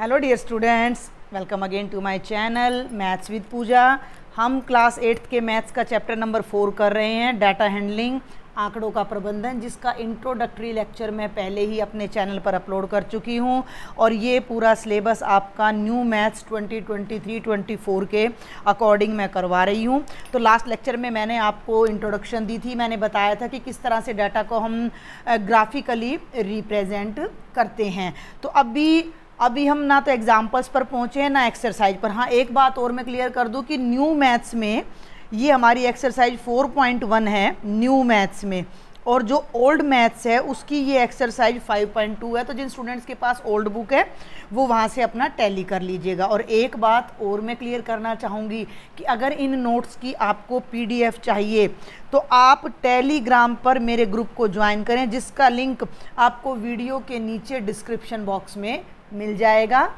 hello dear students welcome again to my channel maths with Puja हम class eighth के maths का chapter number four कर रहे हैं डाटा हैंडलिंग आंकड़ों का प्रबंधन जिसका इंट्रोडक्टरी लेक्चर मैं पहले ही अपने चैनल पर अपलोड कर चुकी हूं और ये पूरा सिलेबस आपका न्यू मैथ्स 2023-24 के अकॉर्डिंग मैं करवा रही हूं तो लास्ट लेक्चर में मैंने आपको इंट्रोडक्शन दी थी मैंने बताया था कि किस तरह से डाटा को हम ग्राफिकली रिप्रेजेंट करते हैं तो अभी अभी हम ना तो एग्ज़ाम्पल्स पर पहुँचे हैं ना एक्सरसाइज पर हाँ एक बात और मैं क्लियर कर दूँ कि न्यू मैथ्स में ये हमारी एक्सरसाइज 4.1 है न्यू मैथ्स में और जो ओल्ड मैथ्स है उसकी ये एक्सरसाइज 5.2 है तो जिन स्टूडेंट्स के पास ओल्ड बुक है वो वहाँ से अपना टैली कर लीजिएगा और एक बात और मैं क्लियर करना चाहूँगी कि अगर इन नोट्स की आपको पीडीएफ चाहिए तो आप टेलीग्राम पर मेरे ग्रुप को ज्वाइन करें जिसका लिंक आपको वीडियो के नीचे डिस्क्रिप्शन बॉक्स में मिल जाएगा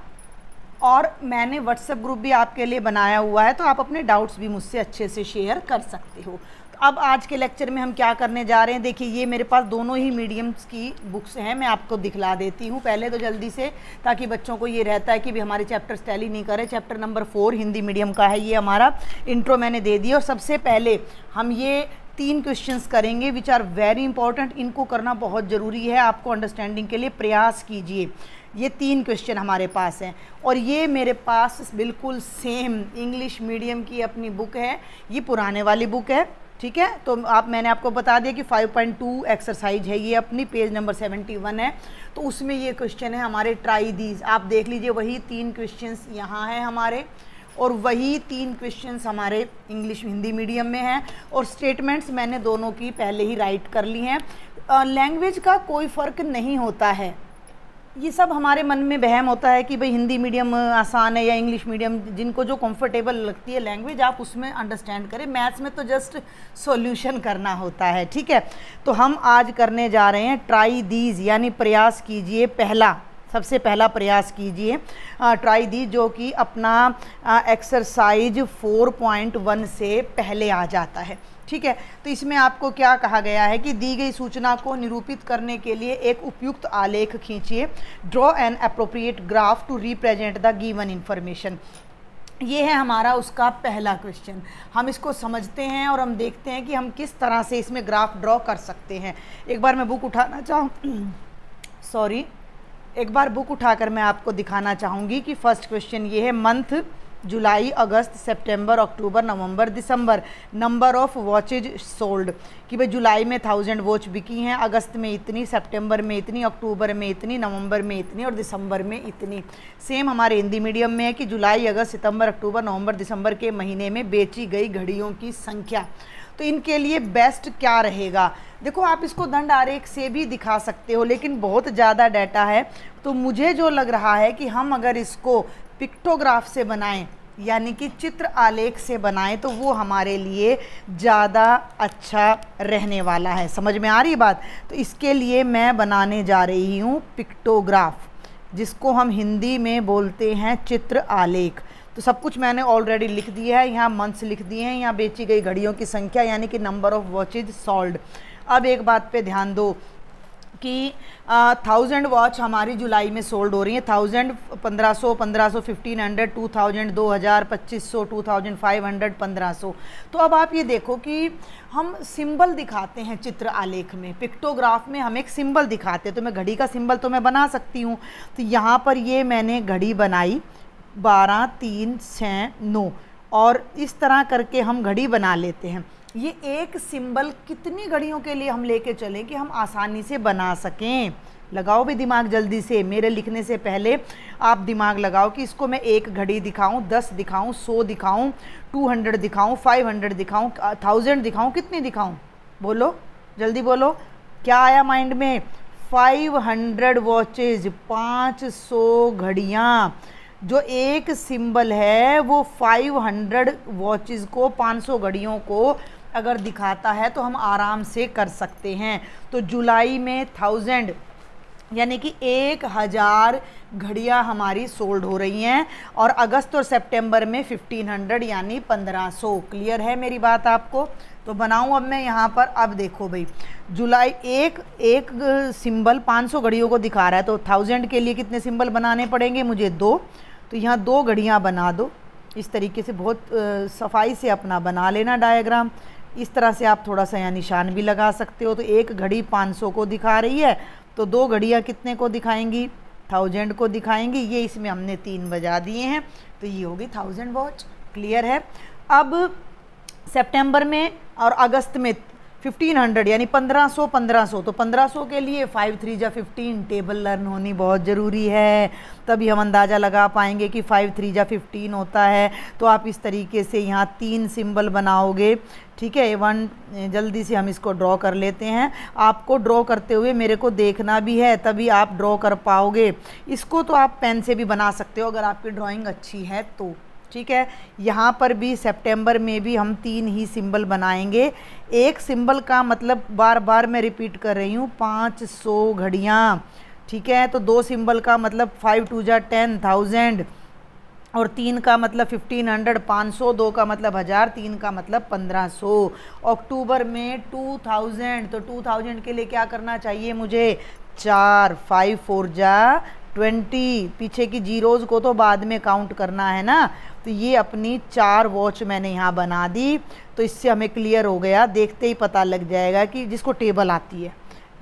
और मैंने व्हाट्सएप ग्रुप भी आपके लिए बनाया हुआ है तो आप अपने डाउट्स भी मुझसे अच्छे से शेयर कर सकते हो तो अब आज के लेक्चर में हम क्या करने जा रहे हैं देखिए ये मेरे पास दोनों ही मीडियम्स की बुक्स हैं मैं आपको दिखला देती हूँ पहले तो जल्दी से ताकि बच्चों को ये रहता है कि भी हमारे चैप्टर स्टैली नहीं करें chapter number four Hindi medium का है ये हमारा इंट्रो मैंने दे दिया और सबसे पहले हम ये तीन क्वेश्चंस करेंगे विच आर वेरी इंपॉर्टेंट इनको करना बहुत ज़रूरी है आपको अंडरस्टैंडिंग के लिए प्रयास कीजिए ये तीन क्वेश्चन हमारे पास हैं और ये मेरे पास बिल्कुल सेम इंग्लिश मीडियम की अपनी बुक है ये पुराने वाली बुक है ठीक है तो आप मैंने आपको बता दिया कि 5.2 एक्सरसाइज है ये अपनी पेज नंबर 71 है तो उसमें ये क्वेश्चन है हमारे ट्राई दीज आप देख लीजिए वही तीन क्वेश्चंस यहाँ हैं हमारे और वही तीन क्वेश्चंस हमारे इंग्लिश हिंदी मीडियम में हैं और स्टेटमेंट्स मैंने दोनों की पहले ही राइट कर ली हैं लैंग्वेज का कोई फ़र्क नहीं होता है ये सब हमारे मन में बहम होता है कि भाई हिंदी मीडियम आसान है या इंग्लिश मीडियम जिनको जो कंफर्टेबल लगती है लैंग्वेज आप उसमें अंडरस्टैंड करें मैथ्स में तो जस्ट सॉल्यूशन करना होता है ठीक है तो हम आज करने जा रहे हैं ट्राई दीज यानी प्रयास कीजिए पहला सबसे पहला प्रयास कीजिए ट्राई दी जो कि अपना एक्सरसाइज 4.1 से पहले आ जाता है ठीक है तो इसमें आपको क्या कहा गया है कि दी गई सूचना को निरूपित करने के लिए एक उपयुक्त आलेख खींचिए draw an appropriate graph to represent the given information ये है हमारा उसका पहला क्वेश्चन हम इसको समझते हैं और हम देखते हैं कि हम किस तरह से इसमें ग्राफ ड्रॉ कर सकते हैं एक बार मैं बुक उठाना चाहूँ सॉरी एक बार बुक उठाकर मैं आपको दिखाना चाहूँगी कि फ़र्स्ट क्वेश्चन ये है मंथ जुलाई अगस्त सितंबर अक्टूबर नवंबर दिसंबर नंबर ऑफ वॉचेज सोल्ड कि भाई जुलाई में थाउजेंड वॉच बिकी हैं अगस्त में इतनी सितंबर में इतनी अक्टूबर में इतनी नवंबर में इतनी और दिसंबर में इतनी सेम हमारे हिंदी मीडियम में है कि जुलाई अगस्त सितंबर अक्टूबर नवंबर दिसंबर के महीने में बेची गई घड़ियों की संख्या तो इनके लिए बेस्ट क्या रहेगा देखो आप इसको दंड आरेख से भी दिखा सकते हो लेकिन बहुत ज़्यादा डाटा है तो मुझे जो लग रहा है कि हम अगर इसको पिक्टोग्राफ से बनाएं यानी कि चित्र आलेख से बनाएं तो वो हमारे लिए ज़्यादा अच्छा रहने वाला है समझ में आ रही बात तो इसके लिए मैं बनाने जा रही हूँ पिक्टोग्राफ जिसको हम हिंदी में बोलते हैं चित्र आलेख तो सब कुछ मैंने ऑलरेडी लिख दिया है यहाँ मंथ्स लिख दिए हैं यहाँ बेची गई घड़ियों की संख्या यानी कि नंबर ऑफ़ वॉचिज सॉल्ड अब एक बात पे ध्यान दो कि थाउजेंड वॉच हमारी जुलाई में सोल्ड हो रही हैं थाउजेंड पंद्रह सौ पंद्रह सौ फिफ्टीन हंड्रेड टू थाउजेंड दो हज़ार पच्चीस सौ टू थाउजेंड फाइव हंड्रेड पंद्रह सौ तो अब आप ये देखो कि हम सिंबल दिखाते हैं चित्र आलेख में पिक्टोग्राफ में हम एक सिंबल दिखाते हैं तो मैं घड़ी का सिंबल तो मैं बना सकती हूँ तो यहाँ पर ये मैंने घड़ी बनाई बारह तीन छः नौ और इस तरह करके हम घड़ी बना लेते हैं ये एक सिंबल कितनी घड़ियों के लिए हम लेके चलें कि हम आसानी से बना सकें लगाओ भी दिमाग जल्दी से मेरे लिखने से पहले आप दिमाग लगाओ कि इसको मैं एक घड़ी दिखाऊं दस दिखाऊं सौ दिखाऊं टू हंड्रेड दिखाऊं फाइव हंड्रेड दिखाऊं थाउजेंड दिखाऊं कितनी दिखाऊं बोलो जल्दी बोलो क्या आया माइंड में फाइव हंड्रेड वॉचेज पाँच सौ घड़ियाँ जो एक सिंबल है वो फाइव हंड्रेड वॉचेज को पाँच सौ घड़ियों को अगर दिखाता है तो हम आराम से कर सकते हैं तो जुलाई में थाउजेंड यानी कि एक हज़ार घड़ियाँ हमारी सोल्ड हो रही हैं और अगस्त और सितंबर में 1500 यानी 1500 क्लियर है मेरी बात आपको तो बनाऊं अब मैं यहाँ पर अब देखो भाई जुलाई एक एक सिंबल 500 घड़ियों को दिखा रहा है तो थाउजेंड के लिए कितने सिंबल बनाने पड़ेंगे मुझे दो तो यहाँ दो घड़ियाँ बना दो इस तरीके से बहुत सफाई से अपना बना लेना डायग्राम इस तरह से आप थोड़ा सा यहाँ निशान भी लगा सकते हो तो एक घड़ी 500 को दिखा रही है तो दो घड़ियाँ कितने को दिखाएंगी थाउजेंड को दिखाएंगी ये इसमें हमने तीन बजा दिए हैं तो ये होगी थाउजेंड वॉच क्लियर है अब सितंबर में और अगस्त में फिफ्टीन हंड्रेड यानी पंद्रह सौ पंद्रह सौ तो पंद्रह सौ के लिए फाइव थ्री जा फिफ्टीन टेबल लर्न होनी बहुत ज़रूरी है तभी हम अंदाज़ा लगा पाएंगे कि फाइव थ्री जा फिफ्टीन होता है तो आप इस तरीके से यहाँ तीन सिंबल बनाओगे ठीक है वन जल्दी से हम इसको ड्रॉ कर लेते हैं आपको ड्रॉ करते हुए मेरे को देखना भी है तभी आप ड्रॉ कर पाओगे इसको तो आप पेन से भी बना सकते हो अगर आपकी ड्राॅइंग अच्छी है तो ठीक है यहाँ पर भी सितंबर में भी हम तीन ही सिंबल बनाएंगे एक सिंबल का मतलब बार बार मैं रिपीट कर रही हूँ पाँच सौ घड़ियाँ ठीक है तो दो सिंबल का मतलब फाइव टू जा टेन थाउजेंड और तीन का मतलब फिफ्टीन हंड्रेड पाँच सौ दो का मतलब हज़ार तीन का मतलब पंद्रह सौ अक्टूबर में टू थाउजेंड तो टू थाउजेंड के लिए क्या करना चाहिए मुझे चार फाइव फोर जा ट्वेंटी पीछे की जीरोज़ को तो बाद में काउंट करना है ना तो ये अपनी चार वॉच मैंने यहाँ बना दी तो इससे हमें क्लियर हो गया देखते ही पता लग जाएगा कि जिसको टेबल आती है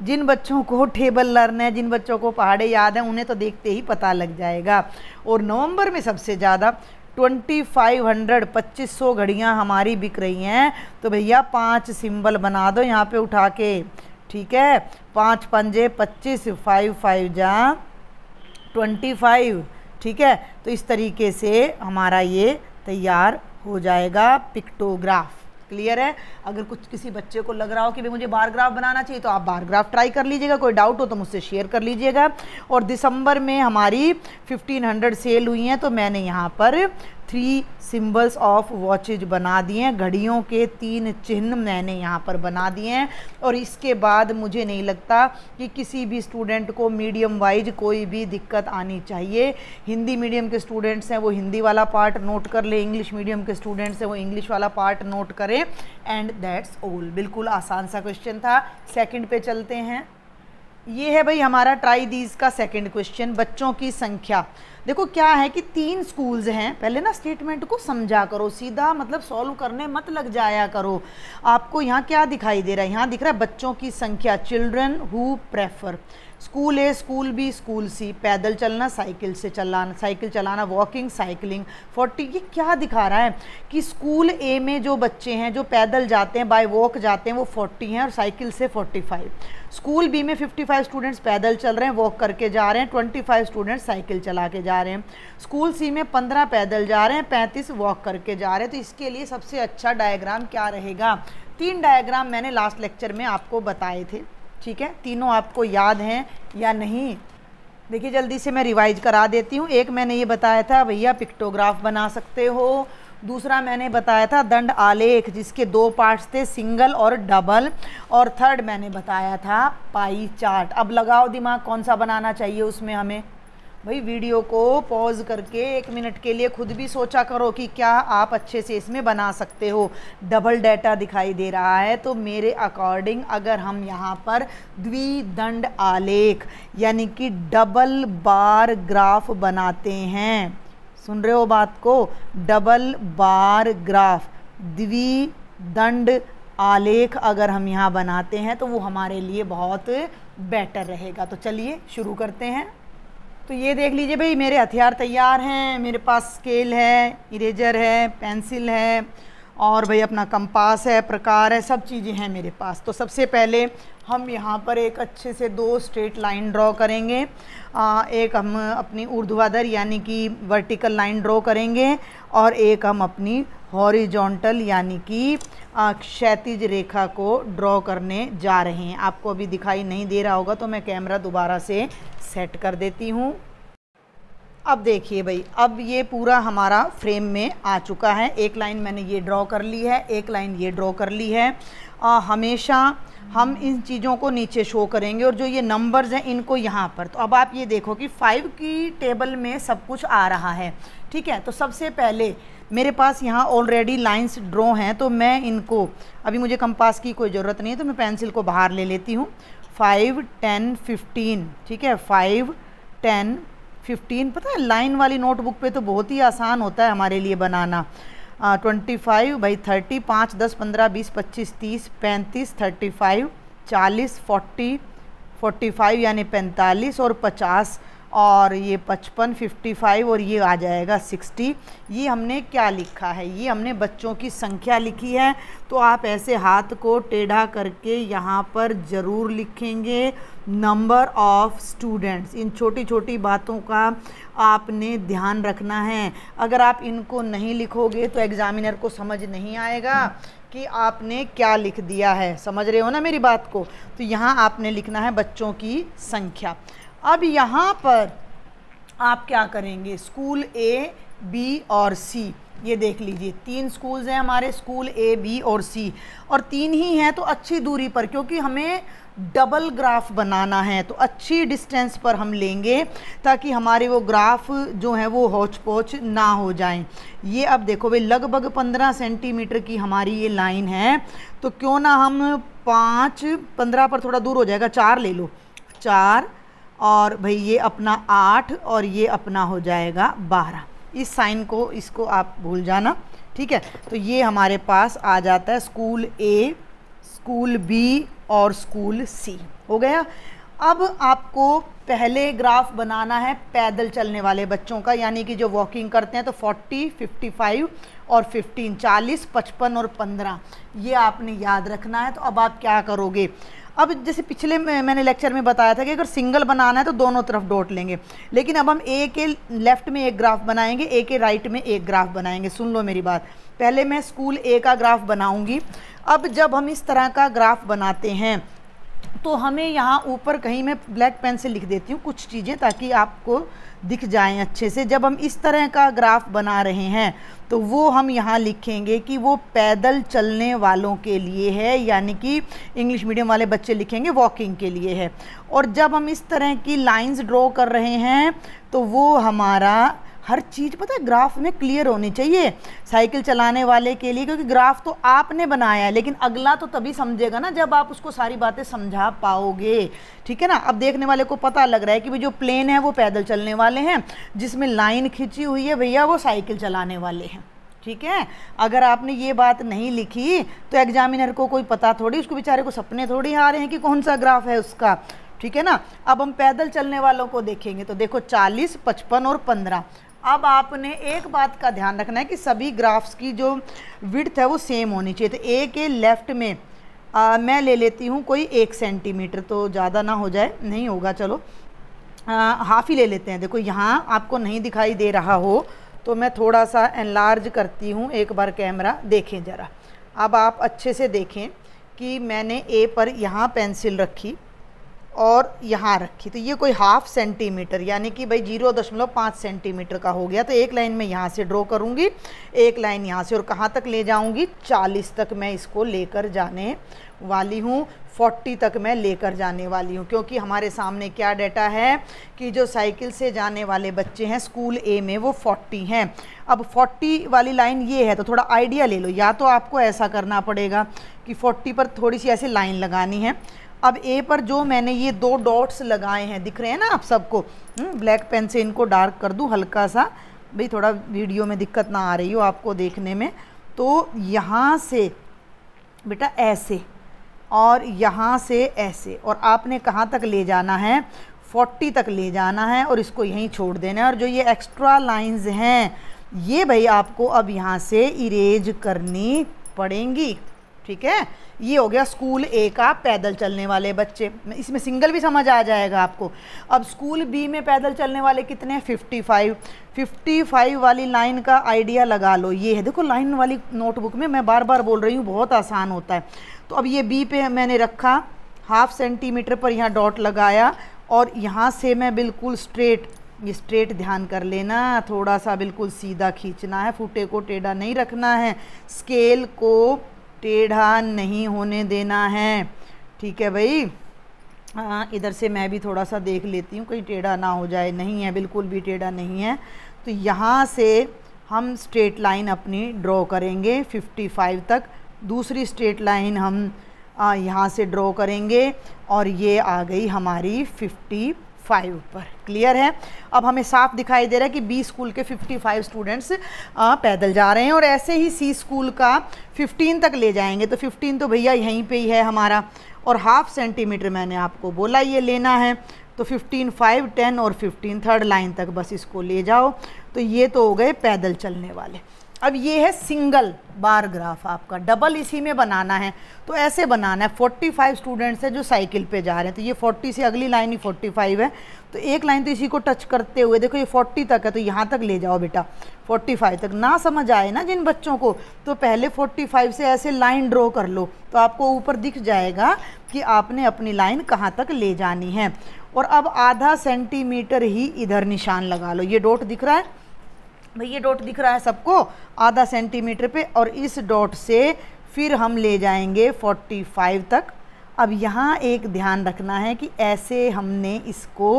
जिन बच्चों को टेबल लर्न है जिन बच्चों को पहाड़े याद हैं उन्हें तो देखते ही पता लग जाएगा और नवंबर में सबसे ज़्यादा ट्वेंटी फाइव हंड्रेड पच्चीस सौ घड़ियाँ हमारी बिक रही हैं तो भैया पाँच सिंबल बना दो यहाँ पे उठा के ठीक है पाँच पंजे पच्चीस फाइव फाइव जा ट्वेंटी फाइव ठीक है तो इस तरीके से हमारा ये तैयार हो जाएगा पिक्टोग्राफ क्लियर है अगर कुछ किसी बच्चे को लग रहा हो कि भाई मुझे बार ग्राफ बनाना चाहिए तो आप बार ग्राफ ट्राई कर लीजिएगा कोई डाउट हो तो मुझसे शेयर कर लीजिएगा और दिसंबर में हमारी 1500 सेल हुई हैं तो मैंने यहाँ पर थ्री सिंबल्स ऑफ वॉचेज बना दिए हैं घड़ियों के तीन चिन्ह मैंने यहाँ पर बना दिए हैं और इसके बाद मुझे नहीं लगता कि किसी भी स्टूडेंट को मीडियम वाइज कोई भी दिक्कत आनी चाहिए हिंदी मीडियम के स्टूडेंट्स हैं वो हिंदी वाला पार्ट नोट कर लें इंग्लिश मीडियम के स्टूडेंट्स हैं वो इंग्लिश वाला पार्ट नोट करें एंड दैट्स ओल बिल्कुल आसान सा क्वेश्चन था सेकेंड पे चलते हैं ये है भाई हमारा ट्राई दीज का सेकेंड क्वेश्चन बच्चों की संख्या देखो क्या है कि तीन स्कूल्स हैं पहले ना स्टेटमेंट को समझा करो सीधा मतलब सॉल्व करने मत लग जाया करो आपको यहाँ क्या दिखाई दे रहा है यहाँ दिख रहा है बच्चों की संख्या children who prefer school A school B school C पैदल चलना साइकिल से चलाना साइकिल चलाना वॉकिंग साइकिलिंग फोर्टी ये क्या दिखा रहा है कि स्कूल ए में जो बच्चे हैं जो पैदल जाते हैं बाय वॉक जाते हैं वो फोर्टी हैं और साइकिल से फोर्टी फाइव स्कूल बी में फिफ्टी फाइव स्टूडेंट्स पैदल चल रहे हैं वॉक करके जा रहे हैं ट्वेंटी फाइव स्टूडेंट्स साइकिल चला के जा जा रहे हैं स्कूल सी में पंद्रह पैदल जा रहे हैं पैंतीस वॉक करके जा रहे हैं तो इसके लिए सबसे अच्छा डायग्राम क्या रहेगा तीन डायग्राम मैंने लास्ट लेक्चर में आपको बताए थे ठीक है तीनों आपको याद हैं या नहीं देखिए जल्दी से मैं रिवाइज करा देती हूँ एक मैंने ये बताया था भैया पिक्टोग्राफ बना सकते हो दूसरा मैंने बताया था दंड आलेख जिसके दो पार्ट्स थे सिंगल और डबल और थर्ड मैंने बताया था पाई चार्ट अब लगाओ दिमाग कौन सा बनाना चाहिए उसमें हमें भाई वीडियो को पॉज करके एक मिनट के लिए खुद भी सोचा करो कि क्या आप अच्छे से इसमें बना सकते हो डबल डाटा दिखाई दे रहा है तो मेरे अकॉर्डिंग अगर हम यहाँ पर द्विदंड आलेख यानी कि डबल बार ग्राफ बनाते हैं सुन रहे हो बात को डबल बार ग्राफ द्विदंड आलेख अगर हम यहाँ बनाते हैं तो वो हमारे लिए बहुत बेटर रहेगा तो चलिए शुरू करते हैं तो ये देख लीजिए भाई मेरे हथियार तैयार हैं मेरे पास स्केल है इरेजर है पेंसिल है और भाई अपना कंपास है प्रकार है सब चीज़ें हैं मेरे पास तो सबसे पहले हम यहाँ पर एक अच्छे से दो स्ट्रेट लाइन ड्रॉ करेंगे आ, एक हम अपनी ऊर्ध्वाधर यानी कि वर्टिकल लाइन ड्रॉ करेंगे और एक हम अपनी हॉरिजॉन्टल यानी कि क्षैतिज रेखा को ड्रॉ करने जा रहे हैं आपको अभी दिखाई नहीं दे रहा होगा तो मैं कैमरा दोबारा से सेट कर देती हूँ अब देखिए भाई अब ये पूरा हमारा फ्रेम में आ चुका है एक लाइन मैंने ये ड्रॉ कर ली है एक लाइन ये ड्रॉ कर ली है आ, हमेशा हम इन चीज़ों को नीचे शो करेंगे और जो ये नंबर्स हैं इनको यहाँ पर तो अब आप ये देखो कि फ़ाइव की टेबल में सब कुछ आ रहा है ठीक है तो सबसे पहले मेरे पास यहाँ ऑलरेडी लाइंस ड्रॉ हैं तो मैं इनको अभी मुझे कंपास की कोई ज़रूरत नहीं है तो मैं पेंसिल को बाहर ले लेती हूँ फाइव टेन फिफ्टीन ठीक है फाइव टेन फिफ्टीन पता है लाइन वाली नोटबुक पे तो बहुत ही आसान होता है हमारे लिए बनाना ट्वेंटी फाइव बाई थर्टी पाँच दस पंद्रह बीस पच्चीस तीस पैंतीस थर्टी फाइव चालीस फोर्टी फोर्टी फाइव यानी पैंतालीस और पचास और ये पचपन फिफ्टी फाइव और ये आ जाएगा सिक्सटी ये हमने क्या लिखा है ये हमने बच्चों की संख्या लिखी है तो आप ऐसे हाथ को टेढ़ा करके यहाँ पर ज़रूर लिखेंगे नंबर ऑफ़ स्टूडेंट्स इन छोटी छोटी बातों का आपने ध्यान रखना है अगर आप इनको नहीं लिखोगे तो एग्ज़ामिनर को समझ नहीं आएगा कि आपने क्या लिख दिया है समझ रहे हो ना मेरी बात को तो यहाँ आपने लिखना है बच्चों की संख्या अब यहाँ पर आप क्या करेंगे स्कूल ए बी और सी ये देख लीजिए तीन स्कूल्स हैं हमारे स्कूल ए बी और सी और तीन ही हैं तो अच्छी दूरी पर क्योंकि हमें डबल ग्राफ बनाना है तो अच्छी डिस्टेंस पर हम लेंगे ताकि हमारे वो ग्राफ जो हैं वो होच पोच ना हो जाएं ये अब देखो भाई लगभग पंद्रह सेंटीमीटर की हमारी ये लाइन है तो क्यों ना हम पाँच पंद्रह पर थोड़ा दूर हो जाएगा चार ले लो चार और भाई ये अपना आठ और ये अपना हो जाएगा बारह इस साइन को इसको आप भूल जाना ठीक है तो ये हमारे पास आ जाता है स्कूल ए स्कूल बी और स्कूल सी हो गया अब आपको पहले ग्राफ बनाना है पैदल चलने वाले बच्चों का यानी कि जो वॉकिंग करते हैं तो 40, 55 और फिफ्टीन चालीस पचपन और पंद्रह ये आपने याद रखना है तो अब आप क्या करोगे अब जैसे पिछले मैंने लेक्चर में बताया था कि अगर सिंगल बनाना है तो दोनों तरफ डॉट लेंगे लेकिन अब हम ए के लेफ्ट में एक ग्राफ बनाएंगे ए के राइट में एक ग्राफ बनाएंगे सुन लो मेरी बात पहले मैं स्कूल ए का ग्राफ बनाऊंगी अब जब हम इस तरह का ग्राफ बनाते हैं तो हमें यहाँ ऊपर कहीं मैं ब्लैक पेन से लिख देती हूँ कुछ चीज़ें ताकि आपको दिख जाएँ अच्छे से जब हम इस तरह का ग्राफ बना रहे हैं तो वो हम यहाँ लिखेंगे कि वो पैदल चलने वालों के लिए है यानी कि इंग्लिश मीडियम वाले बच्चे लिखेंगे वॉकिंग के लिए है और जब हम इस तरह की लाइंस ड्रॉ कर रहे हैं तो वो हमारा हर चीज़ पता है ग्राफ में क्लियर होनी चाहिए साइकिल चलाने वाले के लिए क्योंकि ग्राफ तो आपने बनाया है लेकिन अगला तो तभी समझेगा ना जब आप उसको सारी बातें समझा पाओगे ठीक है ना अब देखने वाले को पता लग रहा है कि भाई जो प्लेन है वो पैदल चलने वाले हैं जिसमें लाइन खींची हुई है भैया वो साइकिल चलाने वाले हैं ठीक है अगर आपने ये बात नहीं लिखी तो एग्जामिनर को कोई पता थोड़ी उसको बेचारे को सपने थोड़ी आ रहे हैं कि कौन सा ग्राफ है उसका ठीक है ना अब हम पैदल चलने वालों को देखेंगे तो देखो 40, 55 और अब आपने एक बात का ध्यान रखना है कि सभी ग्राफ्स की जो विड्थ है वो सेम होनी चाहिए तो ए के लेफ़्ट में आ, मैं ले लेती हूँ कोई एक सेंटीमीटर तो ज़्यादा ना हो जाए नहीं होगा चलो हाफ़ ही ले लेते हैं देखो यहाँ आपको नहीं दिखाई दे रहा हो तो मैं थोड़ा सा एनलार्ज करती हूँ एक बार कैमरा देखें ज़रा अब आप अच्छे से देखें कि मैंने ए पर यहाँ पेंसिल रखी और यहाँ रखी तो ये कोई हाफ सेंटीमीटर यानी कि भाई जीरो दशमलव पाँच सेंटीमीटर का हो गया तो एक लाइन मैं यहाँ से ड्रॉ करूँगी एक लाइन यहाँ से और कहाँ तक ले जाऊँगी चालीस तक मैं इसको लेकर जाने वाली हूँ फोर्टी तक मैं लेकर जाने वाली हूँ क्योंकि हमारे सामने क्या डाटा है कि जो साइकिल से जाने वाले बच्चे हैं स्कूल ए में वो फोर्टी हैं अब फोर्टी वाली लाइन ये है तो थोड़ा आइडिया ले लो या तो आपको ऐसा करना पड़ेगा कि फोर्टी पर थोड़ी सी ऐसे लाइन लगानी है अब ए पर जो मैंने ये दो डॉट्स लगाए हैं दिख रहे हैं ना आप सबको ब्लैक हम्म, पेन से इनको डार्क कर दूँ हल्का सा भाई थोड़ा वीडियो में दिक्कत ना आ रही हो आपको देखने में तो यहाँ से बेटा ऐसे और यहाँ से ऐसे और आपने कहाँ तक ले जाना है 40 तक ले जाना है और इसको यहीं छोड़ देना है और जो ये एक्स्ट्रा लाइंस हैं ये भाई आपको अब यहाँ से इरेज करनी पड़ेंगी ठीक है ये हो गया स्कूल ए का पैदल चलने वाले बच्चे इसमें सिंगल भी समझ आ जाएगा आपको अब स्कूल बी में पैदल चलने वाले कितने हैं 55 55 वाली लाइन का आइडिया लगा लो ये है देखो लाइन वाली नोटबुक में मैं बार बार बोल रही हूँ बहुत आसान होता है तो अब ये बी पे मैंने रखा हाफ सेंटीमीटर पर यहाँ डॉट लगाया और यहाँ से मैं बिल्कुल स्ट्रेट ये स्ट्रेट ध्यान कर लेना थोड़ा सा बिल्कुल सीधा खींचना है फूटे को टेढ़ा नहीं रखना है स्केल को टेढ़ा नहीं होने देना है ठीक है भाई हाँ, इधर से मैं भी थोड़ा सा देख लेती हूँ कहीं टेढ़ा ना हो जाए नहीं है बिल्कुल भी टेढ़ा नहीं है तो यहाँ से हम स्ट्रेट लाइन अपनी ड्रॉ करेंगे 55 तक दूसरी स्ट्रेट लाइन हम यहाँ से ड्रॉ करेंगे और ये आ गई हमारी फाइव पर क्लियर है अब हमें साफ दिखाई दे रहा है कि बी स्कूल के 55 स्टूडेंट्स पैदल जा रहे हैं और ऐसे ही सी स्कूल का 15 तक ले जाएंगे तो 15 तो भैया यहीं पे ही है हमारा और हाफ सेंटीमीटर मैंने आपको बोला ये लेना है तो 15 फाइव टेन और 15 थर्ड लाइन तक बस इसको ले जाओ तो ये तो हो गए पैदल चलने वाले अब ये है सिंगल बार ग्राफ आपका डबल इसी में बनाना है तो ऐसे बनाना है 45 स्टूडेंट्स हैं जो साइकिल पे जा रहे हैं तो ये 40 से अगली लाइन ही 45 है तो एक लाइन तो इसी को टच करते हुए देखो ये 40 तक है तो यहाँ तक ले जाओ बेटा 45 तक ना समझ आए ना जिन बच्चों को तो पहले 45 से ऐसे लाइन ड्रॉ कर लो तो आपको ऊपर दिख जाएगा कि आपने अपनी लाइन कहाँ तक ले जानी है और अब आधा सेंटीमीटर ही इधर निशान लगा लो ये डोट दिख रहा है भैया डॉट दिख रहा है सबको आधा सेंटीमीटर पे और इस डॉट से फिर हम ले जाएंगे 45 तक अब यहाँ एक ध्यान रखना है कि ऐसे हमने इसको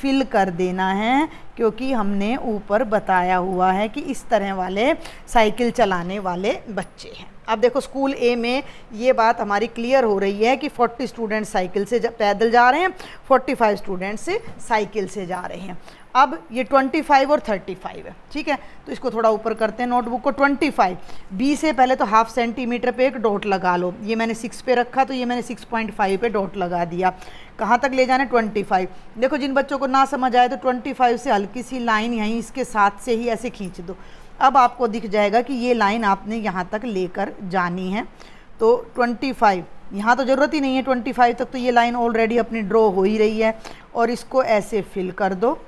फिल कर देना है क्योंकि हमने ऊपर बताया हुआ है कि इस तरह वाले साइकिल चलाने वाले बच्चे हैं अब देखो स्कूल ए में ये बात हमारी क्लियर हो रही है कि 40 स्टूडेंट साइकिल से पैदल जा रहे हैं 45 स्टूडेंट्स साइकिल से जा रहे हैं अब ये 25 और 35 है ठीक है तो इसको थोड़ा ऊपर करते हैं नोटबुक को 25 बी से पहले तो हाफ सेंटीमीटर पे एक डॉट लगा लो ये मैंने सिक्स पे रखा तो ये मैंने 6.5 पे डॉट लगा दिया कहाँ तक ले जाना ट्वेंटी फाइव देखो जिन बच्चों को ना समझ आए तो ट्वेंटी फाइव से हल्की सी लाइन यहीं इसके साथ से ही ऐसे खींच दो अब आपको दिख जाएगा कि ये लाइन आपने यहाँ तक लेकर जानी है तो ट्वेंटी फाइव यहाँ तो ज़रूरत ही नहीं है ट्वेंटी फाइव तक तो ये लाइन ऑलरेडी अपनी ड्रॉ हो ही रही है और इसको ऐसे फिल कर दो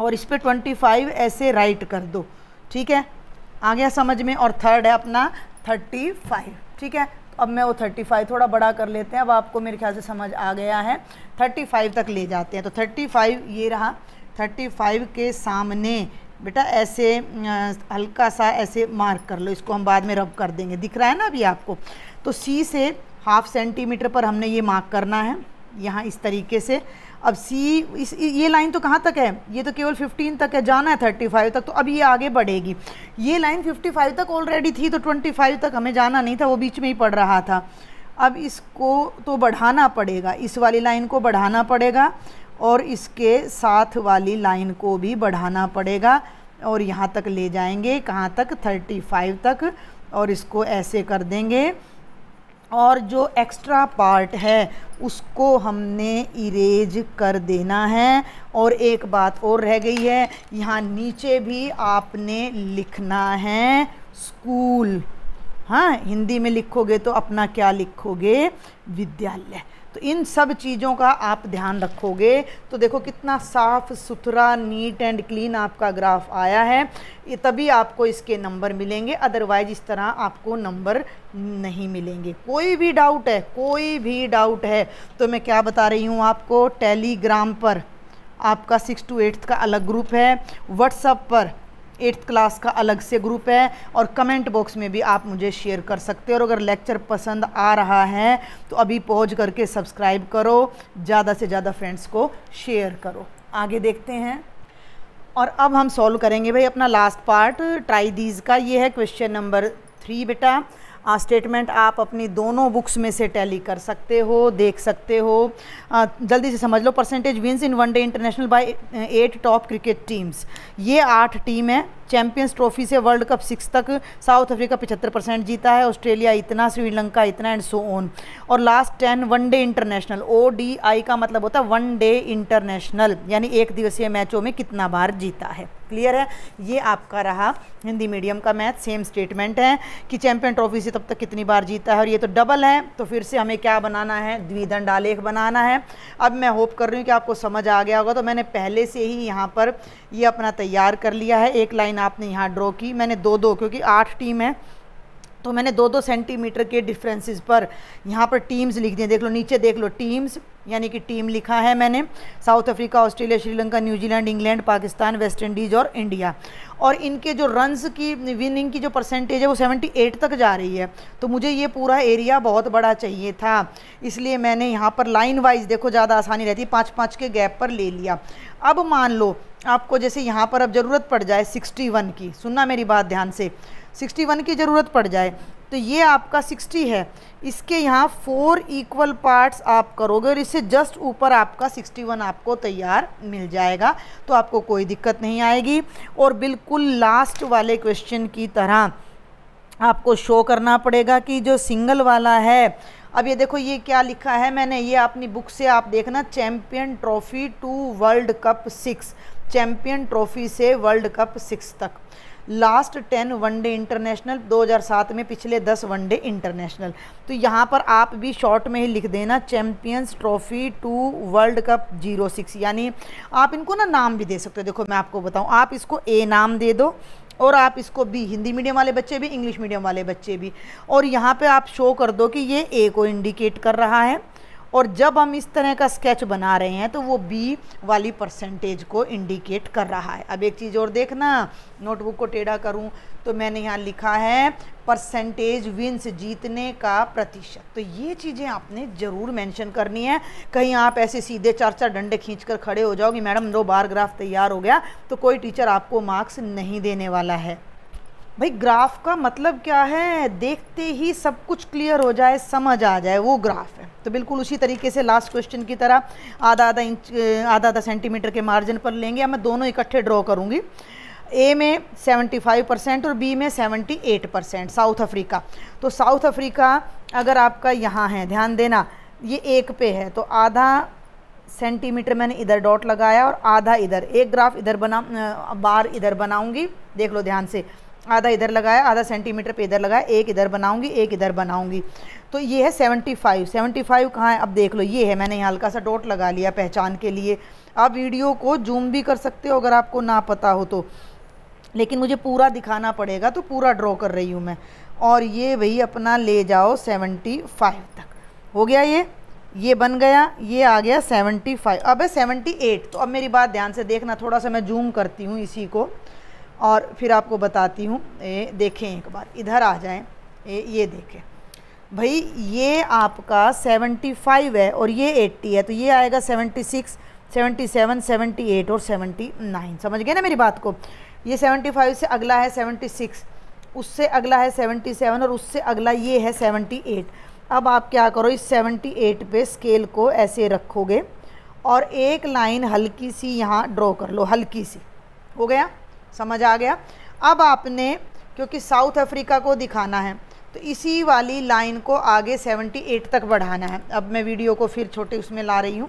और इस पर ट्वेंटी फाइव ऐसे राइट कर दो ठीक है आ गया समझ में और थर्ड है अपना थर्टी फाइव ठीक है अब मैं वो थर्टी फाइव थोड़ा बड़ा कर लेते हैं अब आपको मेरे ख्याल से समझ आ गया है थर्टी फाइव तक ले जाते हैं तो थर्टी फाइव ये रहा थर्टी फाइव के सामने बेटा ऐसे हल्का सा ऐसे मार्क कर लो इसको हम बाद में रब कर देंगे दिख रहा है ना अभी आपको तो सी से हाफ सेंटीमीटर पर हमने ये मार्क करना है यहाँ इस तरीके से अब सी इस ये लाइन तो कहाँ तक है ये तो केवल 15 तक है जाना है 35 तक तो अब ये आगे बढ़ेगी ये लाइन 55 तक ऑलरेडी थी तो 25 तक हमें जाना नहीं था वो बीच में ही पड़ रहा था अब इसको तो बढ़ाना पड़ेगा इस वाली लाइन को बढ़ाना पड़ेगा और इसके साथ वाली लाइन को भी बढ़ाना पड़ेगा और यहाँ तक ले जाएंगे कहाँ तक 35 तक और इसको ऐसे कर देंगे और जो एक्स्ट्रा पार्ट है उसको हमने इरेज कर देना है और एक बात और रह गई है यहाँ नीचे भी आपने लिखना है स्कूल हाँ हिंदी में लिखोगे तो अपना क्या लिखोगे विद्यालय तो इन सब चीज़ों का आप ध्यान रखोगे तो देखो कितना साफ़ सुथरा नीट एंड क्लीन आपका ग्राफ आया है ये तभी आपको इसके नंबर मिलेंगे अदरवाइज इस तरह आपको नंबर नहीं मिलेंगे कोई भी डाउट है कोई भी डाउट है तो मैं क्या बता रही हूँ आपको टेलीग्राम पर आपका सिक्स टू एट्थ का अलग ग्रुप है व्हाट्सअप पर एट्थ क्लास का अलग से ग्रुप है और कमेंट बॉक्स में भी आप मुझे शेयर कर सकते हैं और अगर लेक्चर पसंद आ रहा है तो अभी पहुँच करके सब्सक्राइब करो ज़्यादा से ज़्यादा फ्रेंड्स को शेयर करो आगे देखते हैं और अब हम सॉल्व करेंगे भाई अपना लास्ट पार्ट ट्राई दीज का ये है क्वेश्चन नंबर थ्री बेटा स्टेटमेंट आप अपनी दोनों बुक्स में से टैली कर सकते हो देख सकते हो जल्दी से समझ लो percentage wins in one day international by eight top cricket teams ये आठ टीम है चैंपियंस ट्रॉफी से वर्ल्ड कप सिक्स तक साउथ अफ्रीका पिछहत्तर परसेंट जीता है ऑस्ट्रेलिया इतना श्रीलंका इतना एंड सो ऑन और last ten one day international O D I का मतलब होता है वन डे इंटरनेशनल यानी एक दिवसीय मैचों में कितना बार जीता है क्लियर है ये आपका रहा हिंदी मीडियम का मैथ सेम स्टेटमेंट है कि चैंपियन ट्रॉफी से तब तक कितनी बार जीता है और ये तो डबल है तो फिर से हमें क्या बनाना है द्विदंड आलेख बनाना है अब मैं होप कर रही हूँ कि आपको समझ आ गया होगा तो मैंने पहले से ही यहाँ पर ये अपना तैयार कर लिया है एक लाइन आपने यहाँ ड्रॉ की मैंने दो दो क्योंकि आठ टीम है तो मैंने दो दो सेंटीमीटर के डिफरेंसेस पर यहाँ पर टीम्स लिख दिए देख लो नीचे देख लो टीम्स यानी कि टीम लिखा है मैंने South Africa Australia Sri Lanka New Zealand England Pakistan West Indies और इंडिया और इनके जो रन्स की विनिंग की जो परसेंटेज है वो 78 तक जा रही है तो मुझे ये पूरा एरिया बहुत बड़ा चाहिए था इसलिए मैंने यहाँ पर लाइन वाइज देखो ज़्यादा आसानी रहती है पाँच पाँच के गैप पर ले लिया अब मान लो आपको जैसे यहाँ पर अब ज़रूरत पड़ जाए सिक्सटी की सुनना मेरी बात ध्यान से सिक्सटी वन की ज़रूरत पड़ जाए तो ये आपका सिक्सटी है इसके यहाँ फोर इक्वल पार्ट्स आप करोगे और इससे जस्ट ऊपर आपका सिक्सटी वन आपको तैयार मिल जाएगा तो आपको कोई दिक्कत नहीं आएगी और बिल्कुल लास्ट वाले क्वेश्चन की तरह आपको शो करना पड़ेगा कि जो सिंगल वाला है अब ये देखो ये क्या लिखा है मैंने ये अपनी बुक से आप देखना champion trophy to world cup six champion trophy से वर्ल्ड कप सिक्स तक लास्ट टेन वनडे इंटरनेशनल 2007 में पिछले दस वनडे इंटरनेशनल तो यहाँ पर आप भी शॉर्ट में ही लिख देना champions trophy to world cup zero six यानी आप इनको ना नाम भी दे सकते हो देखो मैं आपको बताऊँ आप इसको ए नाम दे दो और आप इसको भी हिंदी मीडियम वाले बच्चे भी इंग्लिश मीडियम वाले बच्चे भी और यहाँ पे आप शो कर दो कि ये ए को इंडिकेट कर रहा है और जब हम इस तरह का स्केच बना रहे हैं तो वो बी वाली परसेंटेज को इंडिकेट कर रहा है अब एक चीज़ और देखना नोटबुक को टेढ़ा करूं तो मैंने यहाँ लिखा है परसेंटेज विंस जीतने का प्रतिशत तो ये चीज़ें आपने ज़रूर मेंशन करनी है कहीं आप ऐसे सीधे चार चार डंडे खींच कर खड़े हो जाओगे मैडम दो बार ग्राफ तैयार हो गया तो कोई टीचर आपको मार्क्स नहीं देने वाला है भाई ग्राफ का मतलब क्या है देखते ही सब कुछ क्लियर हो जाए समझ आ जाए वो ग्राफ है तो बिल्कुल उसी तरीके से लास्ट क्वेश्चन की तरह आधा आधा इंच आधा आधा सेंटीमीटर के मार्जिन पर लेंगे या मैं दोनों इकट्ठे ड्रॉ करूँगी ए में 75 परसेंट और बी में 78 परसेंट साउथ अफ्रीका तो साउथ अफ्रीका अगर आपका यहाँ है ध्यान देना ये एक पे है तो आधा सेंटीमीटर मैंने इधर डॉट लगाया और आधा इधर एक ग्राफ इधर बना बार इधर बनाऊंगी देख लो ध्यान से आधा इधर लगाया आधा सेंटीमीटर पे इधर लगाया एक इधर बनाऊंगी एक इधर बनाऊंगी तो ये है सेवेंटी फाइव सेवेंटी फाइव कहाँ है अब देख लो ये है मैंने यहाँ हल्का सा डॉट लगा लिया पहचान के लिए आप वीडियो को जूम भी कर सकते हो अगर आपको ना पता हो तो लेकिन मुझे पूरा दिखाना पड़ेगा तो पूरा ड्रॉ कर रही हूँ मैं और ये वही अपना ले जाओ सेवेंटी फाइव तक हो गया ये ये बन गया ये आ गया सेवेंटी फाइव अब है सेवेंटी एट तो अब मेरी बात ध्यान से देखना थोड़ा सा मैं जूम करती हूँ इसी को और फिर आपको बताती हूँ देखें एक बार इधर आ जाएं ए, ये देखें भाई ये आपका 75 है और ये 80 है तो ये आएगा 76, 77, 78 और 79 समझ गए ना मेरी बात को ये 75 से अगला है 76 उससे अगला है 77 और उससे अगला ये है 78 अब आप क्या करो इस 78 पे स्केल को ऐसे रखोगे और एक लाइन हल्की सी यहाँ ड्रॉ कर लो हल्की सी हो गया समझ आ गया अब आपने क्योंकि साउथ अफ्रीका को दिखाना है तो इसी वाली लाइन को आगे 78 तक बढ़ाना है अब मैं वीडियो को फिर छोटे उसमें ला रही हूँ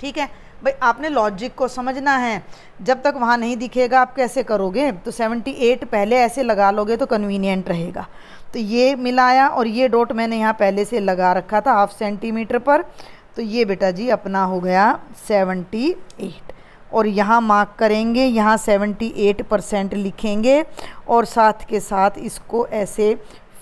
ठीक है भाई आपने लॉजिक को समझना है जब तक वहाँ नहीं दिखेगा आप कैसे करोगे तो 78 पहले ऐसे लगा लोगे तो कन्वीनियंट रहेगा तो ये मिलाया और ये डॉट मैंने यहाँ पहले से लगा रखा था हाफ सेंटीमीटर पर तो ये बेटा जी अपना हो गया सेवनटी एट और यहाँ मार्क करेंगे यहाँ 78 परसेंट लिखेंगे और साथ के साथ इसको ऐसे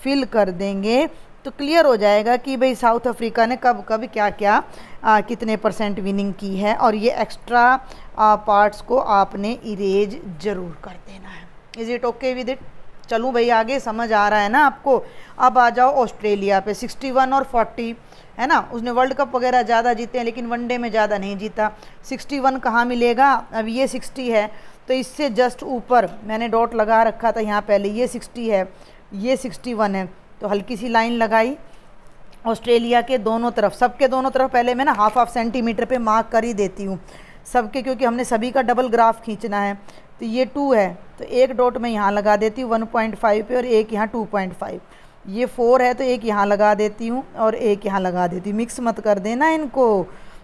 फिल कर देंगे तो क्लियर हो जाएगा कि भाई साउथ अफ्रीका ने कब कब क्या क्या आ, कितने परसेंट विनिंग की है और ये एक्स्ट्रा आ, पार्ट्स को आपने इरेज ज़रूर कर देना है is it okay with it चलूँ भाई आगे समझ आ रहा है ना आपको अब आ जाओ ऑस्ट्रेलिया पे 61 और है ना उसने वर्ल्ड कप वगैरह ज़्यादा जीते हैं लेकिन वनडे में ज़्यादा नहीं जीता 61 कहाँ मिलेगा अब ये 60 है तो इससे जस्ट ऊपर मैंने डॉट लगा रखा था यहाँ पहले ये 60 है ये 61 है तो हल्की सी लाइन लगाई ऑस्ट्रेलिया के दोनों तरफ सबके दोनों तरफ पहले मैं ना हाफ हाफ सेंटीमीटर पे मार्क कर ही देती हूँ सबके क्योंकि हमने सभी का डबल ग्राफ खींचना है तो ये टू है तो एक डॉट मैं यहाँ लगा देती हूँ वन पॉइंट फाइव पे और एक यहाँ टू पॉइंट फाइव ये फोर है तो एक यहाँ लगा देती हूँ और एक यहाँ लगा देती हूँ मिक्स मत कर देना इनको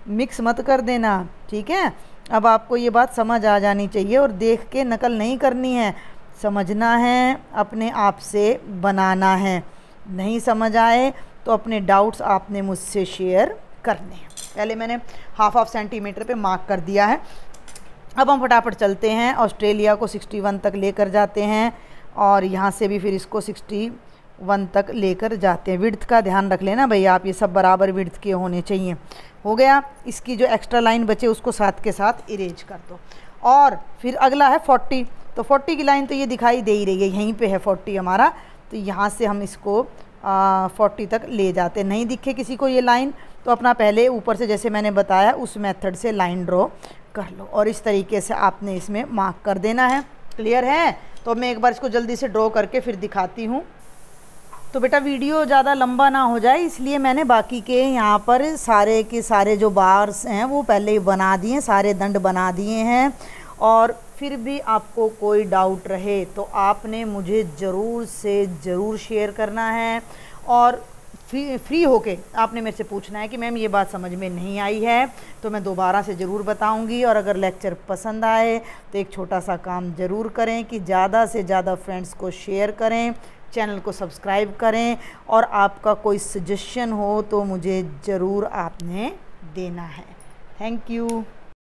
मिक्स मत कर देना ठीक है अब आपको ये बात समझ आ जानी चाहिए और देख के नकल नहीं करनी है समझना है अपने आप से बनाना है नहीं समझ आए तो अपने डाउट्स आपने मुझसे शेयर करने हैं पहले मैंने हाफ हाफ सेंटीमीटर पे मार्क कर दिया है अब हम फटाफट चलते हैं ऑस्ट्रेलिया को 61 तक लेकर जाते हैं और यहाँ से भी फिर इसको वन तक लेकर जाते हैं विर्थ का ध्यान रख लेना भैया आप ये सब बराबर विर्थ के होने चाहिए हो गया इसकी जो एक्स्ट्रा लाइन बचे उसको साथ के साथ इरेज कर दो और फिर अगला है फोर्टी तो फोर्टी की लाइन तो ये दिखाई दे ही रही है यहीं पे है फोर्टी हमारा तो यहाँ से हम इसको फोर्टी तक ले जाते नहीं दिखे किसी को ये लाइन तो अपना पहले ऊपर से जैसे मैंने बताया उस मेथड से लाइन ड्रॉ कर लो और इस तरीके से आपने इसमें मार्क कर देना है क्लियर है तो मैं एक बार इसको जल्दी से ड्रॉ करके फिर दिखाती हूँ तो बेटा वीडियो ज़्यादा लंबा ना हो जाए इसलिए मैंने बाकी के यहाँ पर सारे के सारे जो बार्स हैं वो पहले ही बना दिए सारे दंड बना दिए हैं और फिर भी आपको कोई डाउट रहे तो आपने मुझे ज़रूर से ज़रूर शेयर करना है और फ्री फ्री होके आपने मेरे से पूछना है कि मैम ये बात समझ में नहीं आई है तो मैं दोबारा से ज़रूर बताऊंगी और अगर लेक्चर पसंद आए तो एक छोटा सा काम ज़रूर करें कि ज़्यादा से ज़्यादा फ्रेंड्स को शेयर करें चैनल को सब्सक्राइब करें और आपका कोई सजेशन हो तो मुझे ज़रूर आपने देना है थैंक यू